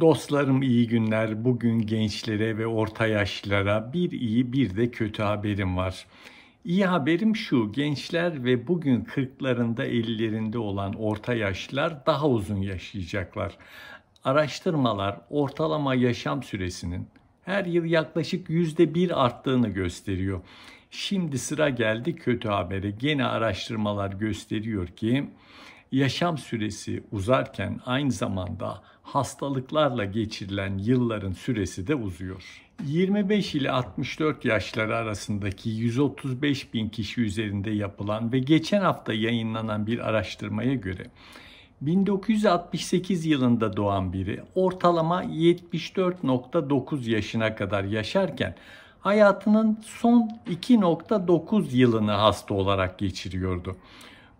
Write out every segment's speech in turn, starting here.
Dostlarım iyi günler. Bugün gençlere ve orta yaşlılara bir iyi bir de kötü haberim var. İyi haberim şu, gençler ve bugün kırklarında ellerinde olan orta yaşlılar daha uzun yaşayacaklar. Araştırmalar ortalama yaşam süresinin her yıl yaklaşık yüzde bir arttığını gösteriyor. Şimdi sıra geldi kötü habere. Gene araştırmalar gösteriyor ki yaşam süresi uzarken aynı zamanda hastalıklarla geçirilen yılların süresi de uzuyor. 25 ile 64 yaşları arasındaki 135 bin kişi üzerinde yapılan ve geçen hafta yayınlanan bir araştırmaya göre 1968 yılında doğan biri ortalama 74.9 yaşına kadar yaşarken hayatının son 2.9 yılını hasta olarak geçiriyordu.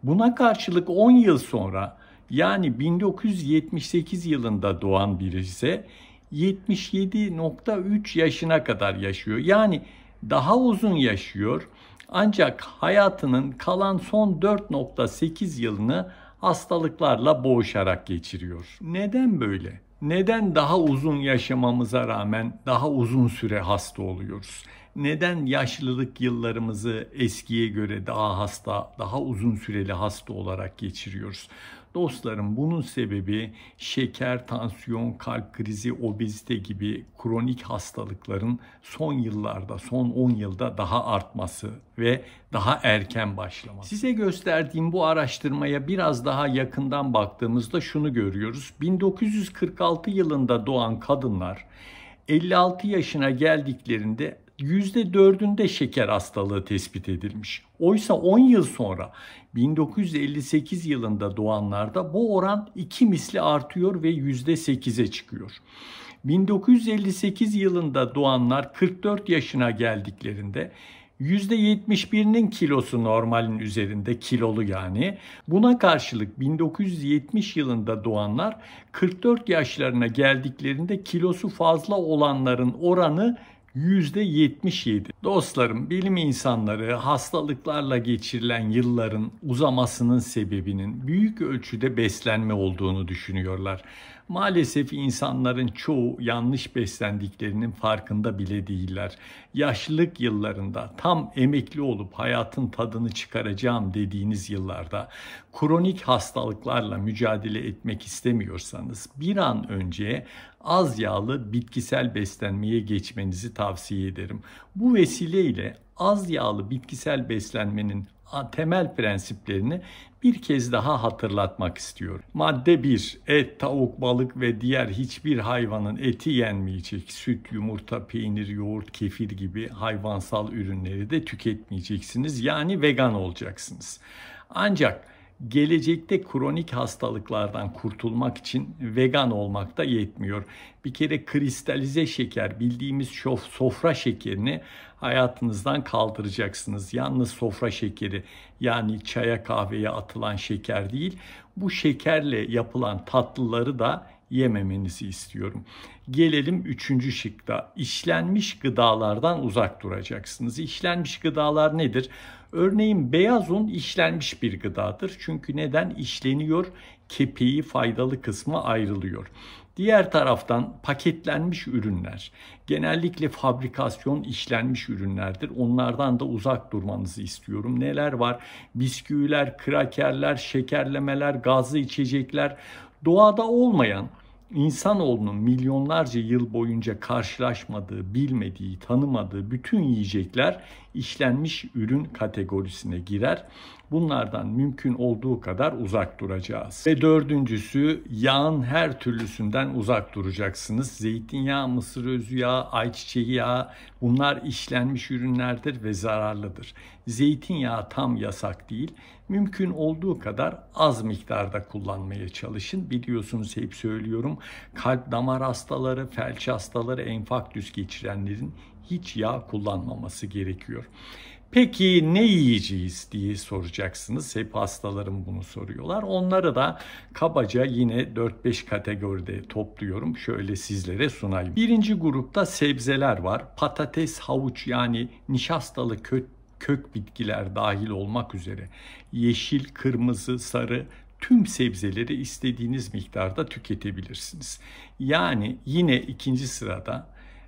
Buna karşılık 10 yıl sonra yani 1978 yılında doğan biri ise 77.3 yaşına kadar yaşıyor. Yani daha uzun yaşıyor. Ancak hayatının kalan son 4.8 yılını hastalıklarla boğuşarak geçiriyor. Neden böyle? Neden daha uzun yaşamamıza rağmen daha uzun süre hasta oluyoruz? Neden yaşlılık yıllarımızı eskiye göre daha hasta, daha uzun süreli hasta olarak geçiriyoruz? Dostlarım bunun sebebi şeker, tansiyon, kalp krizi, obezite gibi kronik hastalıkların son yıllarda, son 10 yılda daha artması ve daha erken başlaması. Size gösterdiğim bu araştırmaya biraz daha yakından baktığımızda şunu görüyoruz. 1946 yılında doğan kadınlar 56 yaşına geldiklerinde %4'ünde şeker hastalığı tespit edilmiş. Oysa 10 yıl sonra 1958 yılında doğanlarda bu oran iki misli artıyor ve %8'e çıkıyor. 1958 yılında doğanlar 44 yaşına geldiklerinde %71'nin kilosu normalin üzerinde kilolu yani. Buna karşılık 1970 yılında doğanlar 44 yaşlarına geldiklerinde kilosu fazla olanların oranı %77. Dostlarım bilim insanları hastalıklarla geçirilen yılların uzamasının sebebinin büyük ölçüde beslenme olduğunu düşünüyorlar. Maalesef insanların çoğu yanlış beslendiklerinin farkında bile değiller. Yaşlılık yıllarında tam emekli olup hayatın tadını çıkaracağım dediğiniz yıllarda kronik hastalıklarla mücadele etmek istemiyorsanız bir an önce az yağlı bitkisel beslenmeye geçmenizi tavsiye ederim. Bu vesileyle az yağlı bitkisel beslenmenin temel prensiplerini bir kez daha hatırlatmak istiyorum. Madde 1. Et, tavuk, balık ve diğer hiçbir hayvanın eti yenmeyecek. Süt, yumurta, peynir, yoğurt, kefir gibi hayvansal ürünleri de tüketmeyeceksiniz. Yani vegan olacaksınız. Ancak gelecekte kronik hastalıklardan kurtulmak için vegan olmak da yetmiyor. Bir kere kristalize şeker bildiğimiz şof, sofra şekerini hayatınızdan kaldıracaksınız. Yalnız sofra şekeri yani çaya kahveye atılan şeker değil bu şekerle yapılan tatlıları da yememenizi istiyorum. Gelelim üçüncü şıkta. İşlenmiş gıdalardan uzak duracaksınız. İşlenmiş gıdalar nedir? Örneğin beyaz un işlenmiş bir gıdadır. Çünkü neden? işleniyor? kepeği faydalı kısmı ayrılıyor. Diğer taraftan paketlenmiş ürünler, genellikle fabrikasyon işlenmiş ürünlerdir. Onlardan da uzak durmanızı istiyorum. Neler var? Bisküviler, krakerler, şekerlemeler, gazlı içecekler, doğada olmayan insanoğlunun milyonlarca yıl boyunca karşılaşmadığı, bilmediği, tanımadığı bütün yiyecekler işlenmiş ürün kategorisine girer. Bunlardan mümkün olduğu kadar uzak duracağız. Ve dördüncüsü yağın her türlüsünden uzak duracaksınız. Zeytinyağı, mısır özü yağı, ayçiçeği yağı bunlar işlenmiş ürünlerdir ve zararlıdır. Zeytinyağı tam yasak değil. Mümkün olduğu kadar az miktarda kullanmaya çalışın. Biliyorsunuz hep söylüyorum kalp damar hastaları, felç hastaları, enfaktüs geçirenlerin hiç yağ kullanmaması gerekiyor. Peki ne yiyeceğiz diye soracaksınız. Hep hastalarım bunu soruyorlar. Onları da kabaca yine 4-5 kategoride topluyorum. Şöyle sizlere sunayım. Birinci grupta sebzeler var. Patates, havuç yani nişastalı kötü kök bitkiler dahil olmak üzere yeşil, kırmızı, sarı tüm sebzeleri istediğiniz miktarda tüketebilirsiniz. Yani yine ikinci sırada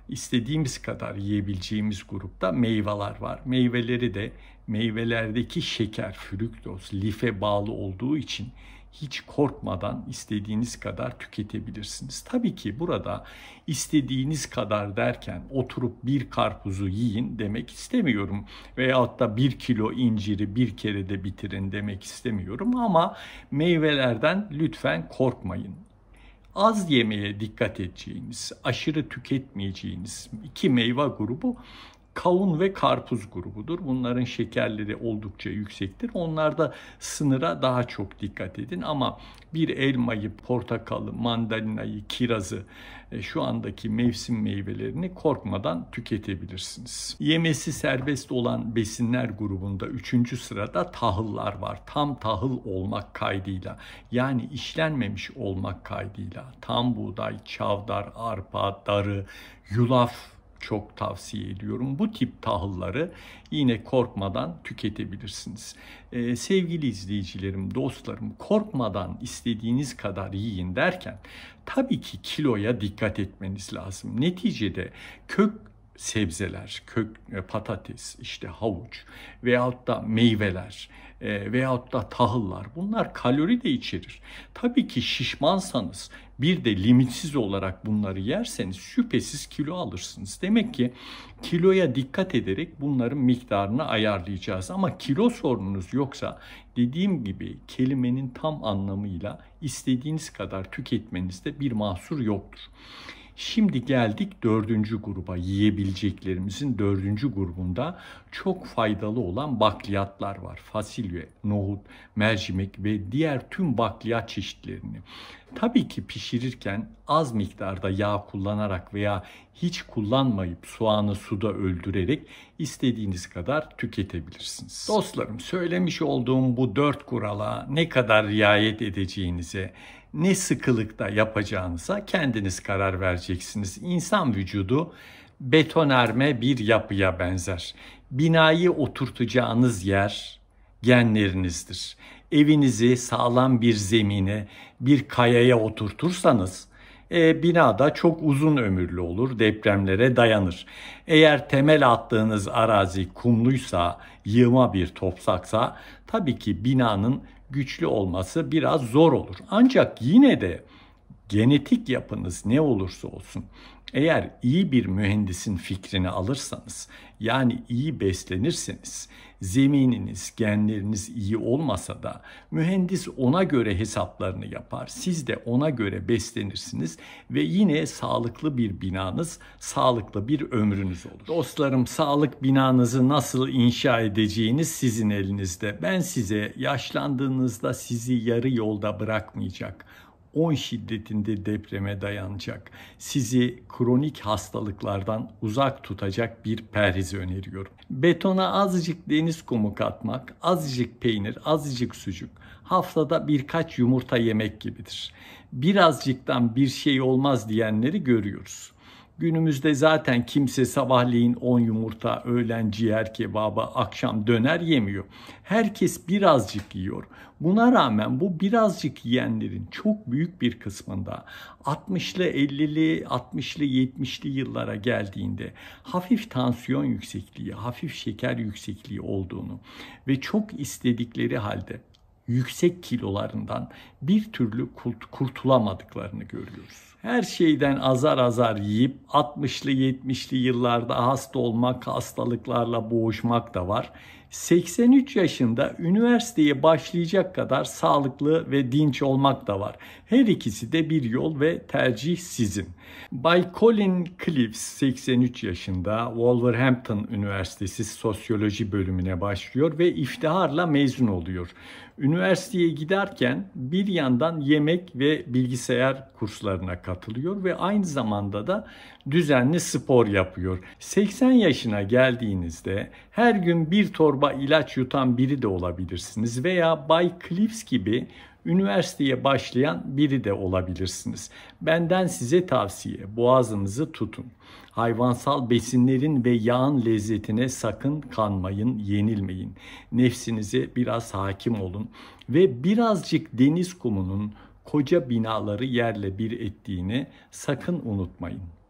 istediğimiz kadar yiyebileceğimiz grupta meyveler var. Meyveleri de meyvelerdeki şeker, fruktoz, life bağlı olduğu için hiç korkmadan istediğiniz kadar tüketebilirsiniz. Tabii ki burada istediğiniz kadar derken oturup bir karpuzu yiyin demek istemiyorum. Veyahut da bir kilo inciri bir kerede bitirin demek istemiyorum ama meyvelerden lütfen korkmayın az yemeye dikkat edeceğiniz, aşırı tüketmeyeceğiniz iki meyve grubu kavun ve karpuz grubudur. Bunların şekerleri oldukça yüksektir. Onlarda sınıra daha çok dikkat edin ama bir elmayı, portakalı, mandalinayı, kirazı e, şu andaki mevsim meyvelerini korkmadan tüketebilirsiniz. Yemesi serbest olan besinler grubunda 3. sırada tahıllar var. Tam tahıl olmak kaydıyla yani işlenmemiş olmak kaydıyla tam buğday, çavdar, arpa, darı, yulaf çok tavsiye ediyorum. Bu tip tahılları yine korkmadan tüketebilirsiniz. Ee, sevgili izleyicilerim, dostlarım korkmadan istediğiniz kadar yiyin derken tabii ki kiloya dikkat etmeniz lazım. Neticede kök sebzeler, kök e, patates, işte havuç veyahut da meyveler e, veyahut da tahıllar bunlar kalori de içerir. Tabii ki şişmansanız bir de limitsiz olarak bunları yerseniz şüphesiz kilo alırsınız. Demek ki kiloya dikkat ederek bunların miktarını ayarlayacağız. Ama kilo sorununuz yoksa dediğim gibi kelimenin tam anlamıyla istediğiniz kadar tüketmenizde bir mahsur yoktur. Şimdi geldik dördüncü gruba yiyebileceklerimizin dördüncü grubunda çok faydalı olan bakliyatlar var. Fasulye, nohut, mercimek ve diğer tüm bakliyat çeşitlerini. Tabii ki pişirirken az miktarda yağ kullanarak veya hiç kullanmayıp soğanı suda öldürerek istediğiniz kadar tüketebilirsiniz. Dostlarım söylemiş olduğum bu dört kurala ne kadar riayet edeceğinize, ne sıkılıkta yapacağınıza kendiniz karar vereceksiniz. İnsan vücudu betonarme bir yapıya benzer. Binayı oturtacağınız yer genlerinizdir. Evinizi sağlam bir zemine, bir kayaya oturtursanız e, binada çok uzun ömürlü olur, depremlere dayanır. Eğer temel attığınız arazi kumluysa, yığma bir topsaksa tabii ki binanın güçlü olması biraz zor olur. Ancak yine de genetik yapınız ne olursa olsun eğer iyi bir mühendisin fikrini alırsanız yani iyi beslenirseniz zemininiz, genleriniz iyi olmasa da mühendis ona göre hesaplarını yapar. Siz de ona göre beslenirsiniz ve yine sağlıklı bir binanız, sağlıklı bir ömrünüz olur. Dostlarım sağlık binanızı nasıl inşa edeceğiniz sizin elinizde. Ben size yaşlandığınızda sizi yarı yolda bırakmayacak 10 şiddetinde depreme dayanacak, sizi kronik hastalıklardan uzak tutacak bir perhiz öneriyorum. Betona azıcık deniz kumu katmak, azıcık peynir, azıcık sucuk, haftada birkaç yumurta yemek gibidir. Birazcıktan bir şey olmaz diyenleri görüyoruz. Günümüzde zaten kimse sabahleyin 10 yumurta, öğlen ciğer kebabı, akşam döner yemiyor. Herkes birazcık yiyor. Buna rağmen bu birazcık yiyenlerin çok büyük bir kısmında 60'lı 50'li 60'lı 70'li yıllara geldiğinde hafif tansiyon yüksekliği, hafif şeker yüksekliği olduğunu ve çok istedikleri halde yüksek kilolarından bir türlü kurtulamadıklarını görüyoruz. Her şeyden azar azar yiyip 60'lı 70'li yıllarda hasta olmak, hastalıklarla boğuşmak da var. 83 yaşında üniversiteye başlayacak kadar sağlıklı ve dinç olmak da var. Her ikisi de bir yol ve tercih sizin. Bay Colin Cliffs 83 yaşında Wolverhampton Üniversitesi Sosyoloji bölümüne başlıyor ve iftiharla mezun oluyor. Üniversiteye giderken bir yandan yemek ve bilgisayar kurslarına katılıyor ve aynı zamanda da düzenli spor yapıyor. 80 yaşına geldiğinizde her gün bir torba ilaç yutan biri de olabilirsiniz veya Bay Cliffs gibi üniversiteye başlayan biri de olabilirsiniz. Benden size tavsiye boğazınızı tutun. Hayvansal besinlerin ve yağın lezzetine sakın kanmayın, yenilmeyin. Nefsinize biraz hakim olun ve birazcık deniz kumunun koca binaları yerle bir ettiğini sakın unutmayın.